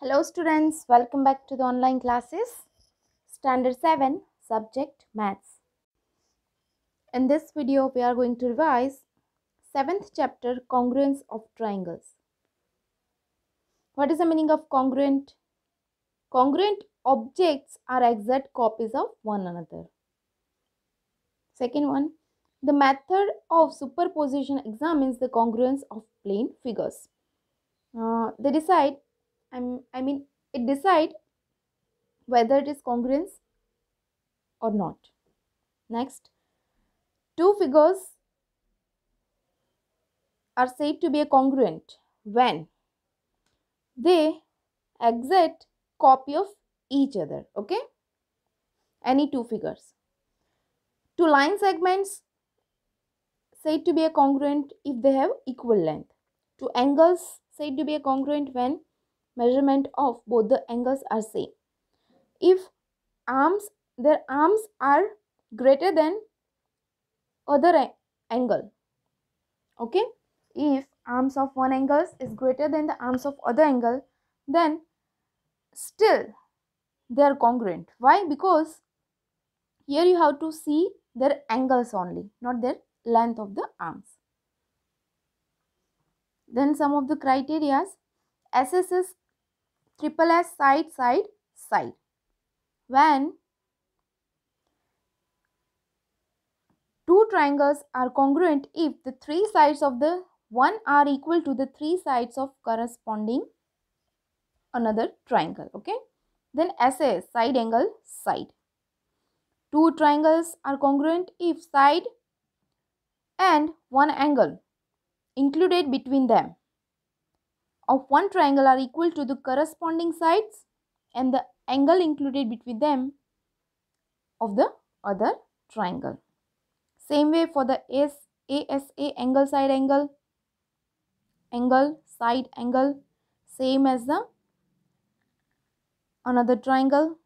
Hello students, welcome back to the online classes. Standard 7, Subject Maths. In this video, we are going to revise 7th chapter, Congruence of Triangles. What is the meaning of congruent? Congruent objects are exact copies of one another. Second one, the method of superposition examines the congruence of plane figures. Uh, they decide I'm, I mean, it decide whether it is congruence or not. Next, two figures are said to be congruent when they exact copy of each other. Okay, any two figures. Two line segments said to be congruent if they have equal length. Two angles said to be congruent when measurement of both the angles are same if arms their arms are greater than other angle okay if arms of one angle is greater than the arms of other angle then still they are congruent why because here you have to see their angles only not their length of the arms then some of the criterias SSS triple S side, side, side. When two triangles are congruent if the three sides of the one are equal to the three sides of corresponding another triangle. Okay. Then SAS, side angle, side. Two triangles are congruent if side and one angle included between them of one triangle are equal to the corresponding sides and the angle included between them of the other triangle. Same way for the ASA angle side angle, angle side angle, same as the another triangle.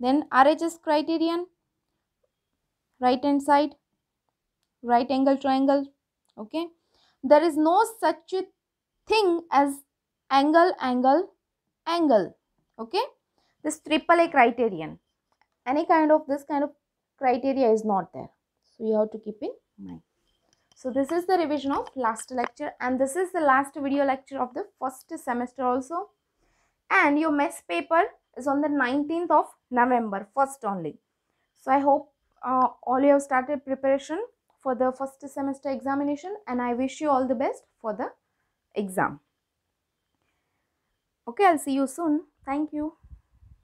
Then RHS criterion, right hand side, right angle triangle, okay. There is no such thing as angle angle angle okay this triple a criterion any kind of this kind of criteria is not there so you have to keep in mind so this is the revision of last lecture and this is the last video lecture of the first semester also and your mess paper is on the 19th of november first only so i hope uh, all you have started preparation for the first semester examination and i wish you all the best for the exam okay i'll see you soon thank you